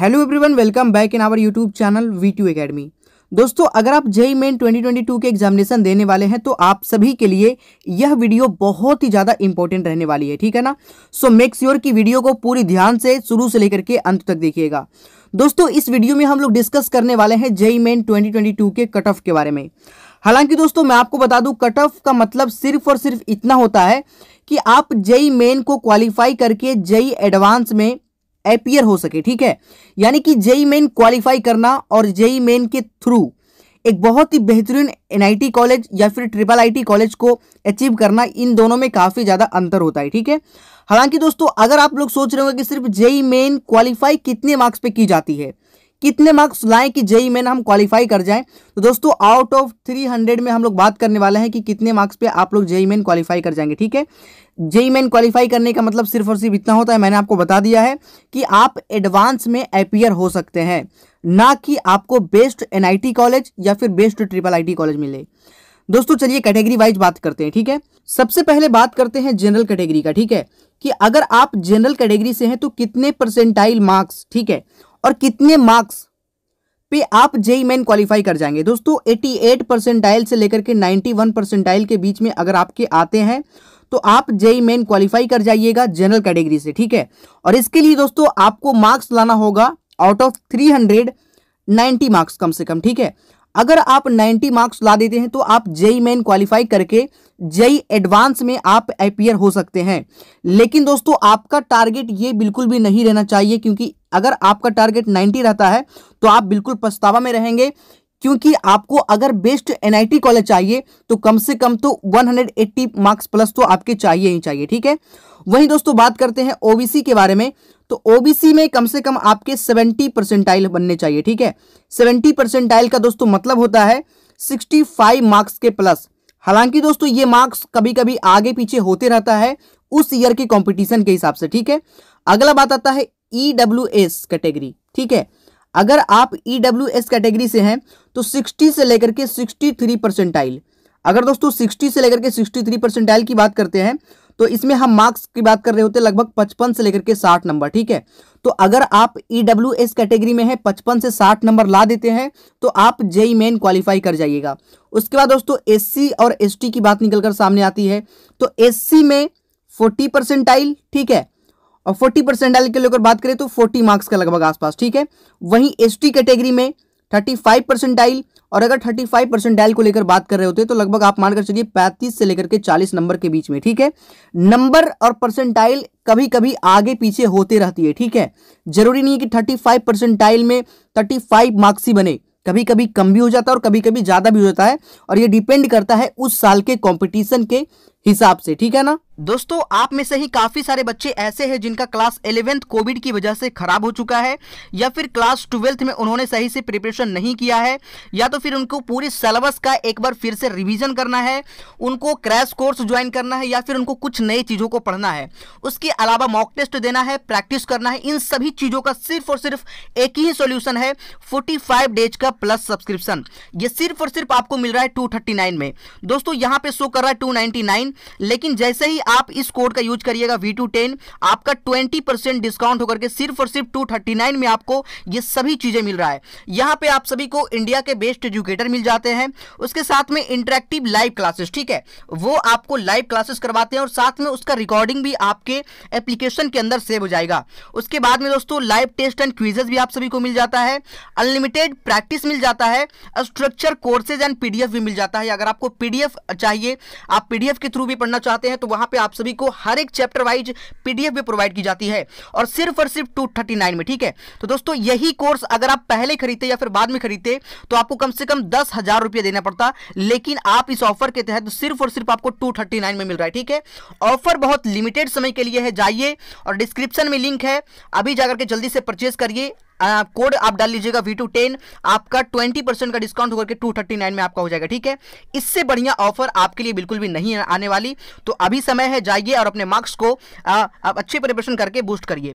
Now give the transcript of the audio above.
hello everyone welcome back in our YouTube channel V two academy दोस्तों अगर आप JEE main 2022 के examination देने वाले हैं तो आप सभी के लिए यह वीडियो बहुत ही ज़्यादा इंपॉर्टेंट रहने वाली है ठीक है ना सो मेक श्योर की वीडियो को पूरी ध्यान से शुरू से लेकर के अंत तक देखिएगा दोस्तों इस वीडियो में हम लोग डिस्कस करने वाले हैं जेई मेन ट्वेंटी के कट ऑफ के बारे में हालांकि दोस्तों मैं आपको बता दूं कट ऑफ का मतलब सिर्फ और सिर्फ इतना होता है कि आप जेई मेन e e को क्वालिफाई करके जेई एडवांस e में अपियर हो सके ठीक है यानी कि जेई मेन क्वालिफाई करना और जेई मेन के थ्रू एक बहुत ही बेहतरीन एनआईटी कॉलेज या फिर ट्रिपल आईटी कॉलेज को अचीव करना इन दोनों में काफ़ी ज़्यादा अंतर होता है ठीक है हालांकि दोस्तों अगर आप लोग सोच रहे होंगे कि सिर्फ जेई मेन क्वालिफाई कितने मार्क्स पे की जाती है कितने मार्क्स लाएं कि जेई में हम क्वालिफाई कर जाएं तो दोस्तों आउट ऑफ थ्री हंड्रेड में हम लोग बात करने वाले हैं कि कितने मार्क्स पे आप लोग जेई मेन क्वालिफाई कर जाएंगे ठीक है जेई मेन क्वालिफाई करने का मतलब सिर्फ और सिर्फ इतना होता है मैंने आपको बता दिया है कि आप एडवांस में अपियर हो सकते हैं ना कि आपको बेस्ट एनआईटी कॉलेज या फिर बेस्ट ट्रिपल आई कॉलेज मिले दोस्तों चलिए कैटेगरी वाइज बात करते हैं ठीक है सबसे पहले बात करते हैं जनरल कैटेगरी का ठीक है कि अगर आप जनरल कैटेगरी से हैं तो कितने परसेंटाइल मार्क्स ठीक है और कितने मार्क्स पे आप जेई मेन क्वालिफाई कर जाएंगे दोस्तों 88 परसेंटाइल से लेकर के 91 परसेंटाइल के बीच में अगर आपके आते हैं तो आप जेई मेन क्वालिफाई कर जाइएगा जनरल कैटेगरी से ठीक है और इसके लिए दोस्तों आपको मार्क्स लाना होगा आउट ऑफ 390 मार्क्स कम से कम ठीक है अगर आप 90 मार्क्स ला देते हैं तो आप जेई मेन क्वालिफाई करके जेई एडवांस में आप अपियर हो सकते हैं लेकिन दोस्तों आपका टारगेट ये बिल्कुल भी नहीं रहना चाहिए क्योंकि अगर आपका टारगेट 90 रहता है तो आप बिल्कुल पछतावा में रहेंगे क्योंकि आपको अगर बेस्ट एन कॉलेज चाहिए तो कम से कम तो 180 मार्क्स प्लस तो आपके चाहिए ही चाहिए ठीक है वहीं दोस्तों बात करते हैं ओबीसी के बारे में तो ओबीसी में कम से कम आपके 70 परसेंटाइल बनने चाहिए ठीक है 70 परसेंटाइल का दोस्तों मतलब होता है 65 मार्क्स के प्लस हालांकि दोस्तों ये मार्क्स कभी कभी आगे पीछे होते रहता है उस ईयर के कॉम्पिटिशन के हिसाब से ठीक है अगला बात आता है ई डब्ल्यू एस कैटेगरी ठीक है अगर आप ई डब्ल्यू एस कैटेगरी से हैं तो 60 से लेकर के 63 परसेंटाइल अगर दोस्तों 60 से लेकर के 63 परसेंटाइल की बात करते हैं तो इसमें हम मार्क्स की बात कर रहे होते हैं लगभग 55 से लेकर के 60 नंबर ठीक है तो अगर आप ई डब्ल्यू एस कैटेगरी में है 55 से 60 नंबर ला देते हैं तो आप जेई मेन क्वालिफाई कर जाइएगा उसके बाद दोस्तों एससी और एसटी की बात निकलकर सामने आती है तो एससी में फोर्टी परसेंटाइल ठीक है और 40 परसेंट डाल के लेकर बात करें तो 40 मार्क्स का लगभग आसपास ठीक है वहीं एस कैटेगरी में 35 परसेंटाइल और अगर 35 परसेंटाइल को लेकर बात कर रहे होते तो लगभग आप मानकर चलिए 35 से लेकर के 40 नंबर के बीच में ठीक है नंबर और परसेंटाइल कभी कभी आगे पीछे होते रहती है ठीक है जरूरी नहीं है कि 35 परसेंटाइल में फाइव मार्क्स ही बने कभी कभी कम भी हो जाता है और कभी कभी ज़्यादा भी हो जाता है और ये डिपेंड करता है उस साल के कॉम्पिटिशन के हिसाब से ठीक है ना दोस्तों आप में से ही काफ़ी सारे बच्चे ऐसे हैं जिनका क्लास एलेवेंथ कोविड की वजह से ख़राब हो चुका है या फिर क्लास ट्वेल्थ में उन्होंने सही से प्रिपरेशन नहीं किया है या तो फिर उनको पूरी सिलेबस का एक बार फिर से रिवीजन करना है उनको क्रैश कोर्स ज्वाइन करना है या फिर उनको कुछ नई चीज़ों को पढ़ना है उसके अलावा मॉक टेस्ट देना है प्रैक्टिस करना है इन सभी चीज़ों का सिर्फ और सिर्फ एक ही सोल्यूशन है फोर्टी डेज का प्लस सब्सक्रिप्शन ये सिर्फ और सिर्फ आपको मिल रहा है टू में दोस्तों यहाँ पे शो कर रहा है टू लेकिन जैसे ही आप इस कोड का यूज करिएगा वी टू टेन आपका ट्वेंटी परसेंट डिस्काउंट होकर के सिर्फ और सिर्फ टू थर्टी नाइन में आपको ये सभी चीज़ें मिल रहा है यहाँ पे आप सभी को इंडिया के बेस्ट एजुकेटर मिल जाते हैं उसके साथ में इंटरेक्टिव लाइव क्लासेस ठीक है वो आपको लाइव क्लासेस करवाते हैं और साथ में उसका रिकॉर्डिंग भी आपके एप्लीकेशन के अंदर सेव हो जाएगा उसके बाद में दोस्तों लाइव टेस्ट एंड क्विजेस भी आप सभी को मिल जाता है अनलिमिटेड प्रैक्टिस मिल जाता है स्ट्रक्चर कोर्सेज एंड पीडीएफ भी मिल जाता है अगर आपको पीडीएफ चाहिए आप पीडीएफ के थ्रू थ्रू भी पढ़ना चाहते हैं तो वहां पे आप सभी को हर एक चैप्टर वाइज पीडीएफ भी प्रोवाइड की जाती है और सिर्फ और सिर्फ टू में ठीक है तो दोस्तों यही कोर्स अगर आप पहले खरीदते या फिर बाद में खरीदते तो आपको कम से कम दस हजार रुपया देना पड़ता लेकिन आप इस ऑफर के तहत सिर्फ और सिर्फ आपको टू में मिल रहा है ठीक है ऑफर बहुत लिमिटेड समय के लिए है जाइए और डिस्क्रिप्शन में लिंक है अभी जाकर के जल्दी से परचेज करिए कोड आप डाल लीजिएगा वी टू टेन आपका ट्वेंटी परसेंट का डिस्काउंट होकर के टू थर्टी नाइन में आपका हो जाएगा ठीक है इससे बढ़िया ऑफर आपके लिए बिल्कुल भी नहीं आने वाली तो अभी समय है जाइए और अपने मार्क्स को आप अच्छे प्रिपरेशन करके बूस्ट करिए